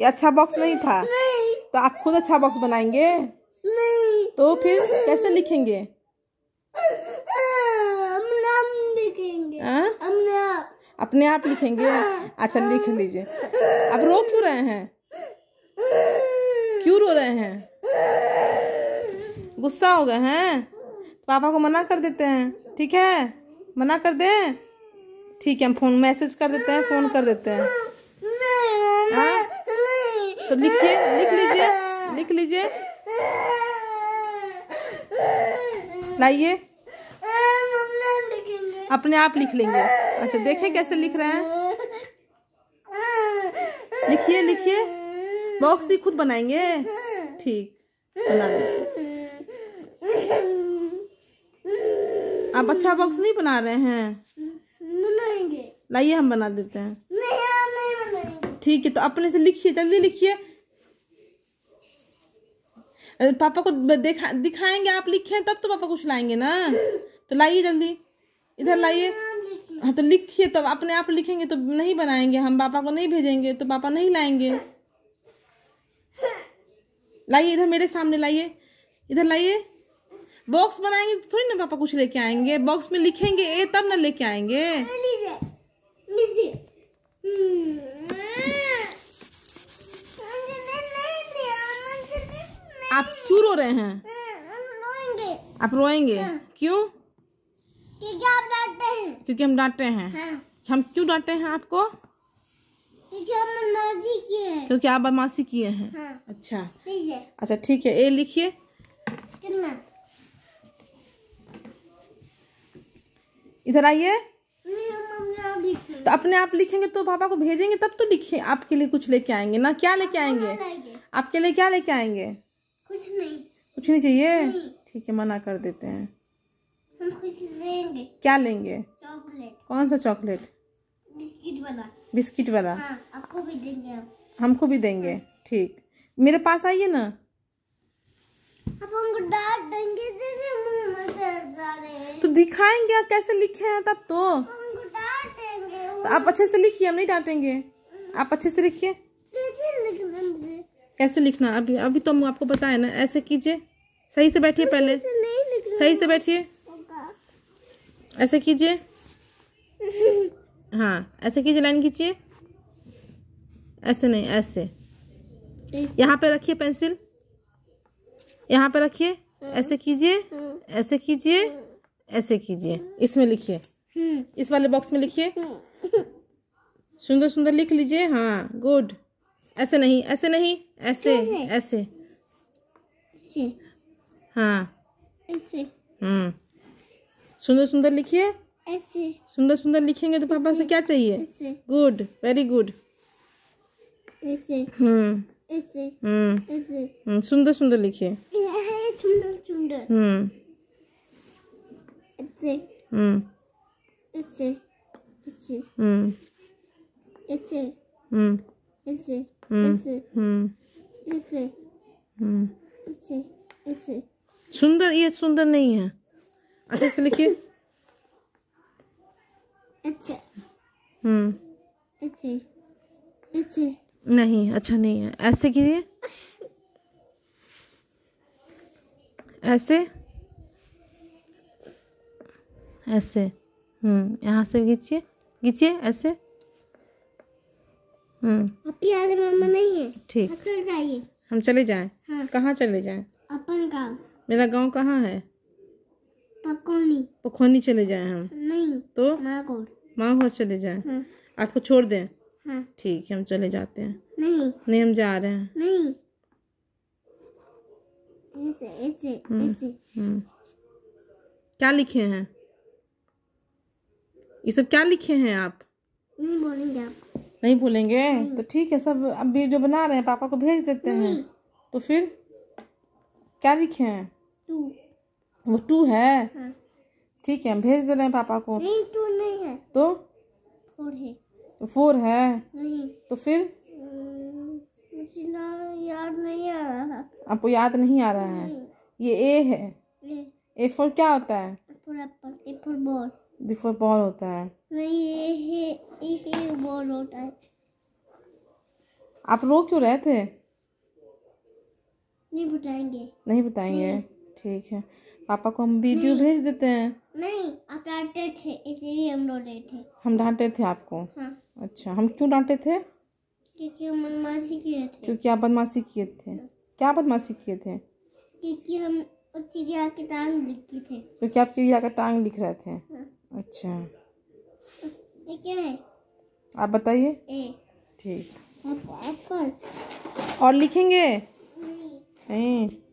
ये अच्छा बॉक्स नहीं था नहीं। तो आप खुद अच्छा बॉक्स बनाएंगे नहीं तो फिर कैसे लिखेंगे लिखेंगे हाँ? अपने आप लिखेंगे अच्छा लिख लीजिए आप रो क्यों रहे हैं क्यों रो रहे हैं गुस्सा हो गए हैं तो पापा को मना कर देते हैं ठीक है मना कर दें ठीक है हम फोन मैसेज कर देते हैं फोन कर देते हैं तो लिखिए लिख लीजिए लिख लीजिए लाइए अपने आप लिख लेंगे अच्छा देखें कैसे लिख रहे हैं लिखिए लिखिए बॉक्स भी खुद बनाएंगे ठीक बना लीजिए आप अच्छा बॉक्स नहीं बना रहे हैं लाइए हम बना देते हैं ठीक है तो अपने से लिखिए जल्दी लिखिए पापा को देखा दिखाएंगे आप लिखे तब तो पापा कुछ लाएंगे ना तो लाइए जल्दी इधर लाइए हाँ तो लिखिए तो अपने आप लिखेंगे तो नहीं बनाएंगे हम पापा को नहीं भेजेंगे तो पापा नहीं लाएंगे लाइए इधर मेरे सामने लाइए इधर लाइए बॉक्स बनाएंगे तो थोड़ी ना पापा कुछ लेके आएंगे बॉक्स में लिखेंगे ए तब ना लेके आएंगे हाँ, हम्म। आप क्यों रो रहे हैं रोएंगे। आप रोएंगे हाँ। क्यों क्योंकि आप डांटते हैं क्योंकि हम डांटते हैं हाँ। हम क्यों डांटते हैं आपको क्योंकि आप बदमाशी किए हैं हाँ। अच्छा अच्छा ठीक है ए लिखिए इधर आइए तो अपने आप लिखेंगे तो पापा को भेजेंगे तब तो लिखे आपके लिए कुछ लेके आएंगे ना क्या लेके आएंगे आपके लिए क्या लेके आएंगे कुछ नहीं कुछ नहीं चाहिए ठीक है मना कर देते हैं हम कुछ लेंगे क्या लेंगे चॉकलेट कौन सा चॉकलेट बिस्किट वाला बिस्किट वाला हाँ, आपको भी देंगे हमको भी देंगे हाँ। ठीक मेरे पास आइए ना डांट देंगे तो दिखाएंगे कैसे लिखे हैं तब तो तो आप अच्छे से लिखिए हम नहीं डांटेंगे आप अच्छे से लिखिए कैसे लिखना अभी अभी तो हम आपको बताए ना ऐसे कीजिए सही से बैठिए पहले सही से बैठिए ऐसे कीजिए हाँ ऐसे कीजिए लाइन खींचिए ऐसे नहीं ऐसे यहाँ पे रखिए पेंसिल यहाँ पे रखिए हम्म। ऐसे कीजिए हम्म। ऐसे कीजिए हम्म। ऐसे कीजिए इसमें लिखिए इस वाले बॉक्स में लिखिए सुंदर सुंदर लिख लीजिए हाँ गुड ऐसे नहीं ऐसे नहीं ऐसे ऐसे हाँ हम्म सुंदर सुंदर लिखिए ऐसे सुंदर सुंदर लिखेंगे तो पापा से क्या चाहिए गुड वेरी गुड ऐसे ऐसे हम्म। हम्म। हम्म, सुंदर सुंदर लिखिए सुंदर सुंदर हम्म हम्म सुंदर ये सुंदर नहीं है अच्छा से लिखिए अच्छा नहीं अच्छा नहीं है ऐसे कीजिए ऐसे ऐसे हम्म यहाँ से खींचिए खींचिए ऐसे हम्म। मम्मा नहीं है ठीक जाइए हम चले जाए हाँ। कहाँ चले जाए अपन गांव मेरा गांव कहाँ है पकोनी चले जाए हम नहीं तो माँ घर चले जाए हाँ। आपको छोड़ दें हाँ। ठीक है हम चले जाते हैं नहीं नहीं हम जा रहे हैं नहीं ऐसे ऐसे हम्म। ऐसे हम्म। क्या लिखे हैं ये सब क्या लिखे हैं आप नहीं बोलेंगे आप नहीं बोलेंगे नहीं। तो ठीक है सब अभी जो बना रहे हैं पापा को भेज देते हैं तो फिर क्या लिखे हैं टू वो टू है हाँ। ठीक है हम भेज दे रहे हैं पापा को नहीं टू नहीं है तो फोर है तो फोर है नहीं तो फिर हम्म, मुझे याद नहीं आ रहा है आपको याद नहीं आ रहा है ये ए है ए फोर क्या होता है apple apple ball before ball होता है नहीं ये है ये बॉल होता है आप रो क्यों रहे थे नहीं बताएंगे नहीं बताएंगे हम्म। ठीक है पापा को हम वीडियो भेज देते हैं नहीं आप डांटे थे इसीलिए हम रो रहे थे हम डांटे थे आपको हाँ। अच्छा हम क्यों डांटे थे क्योंकि हम बदमाशी किए थे क्योंकि आप बदमाशी किए थे हाँ। क्या बदमाशी किए थे क्योंकि हम चिड़िया के टांग लिखी थे क्योंकि आप चिड़िया का टांग लिख रहे थे हाँ। अच्छा ये क्या है आप बताइए ठीक और लिखेंगे नहीं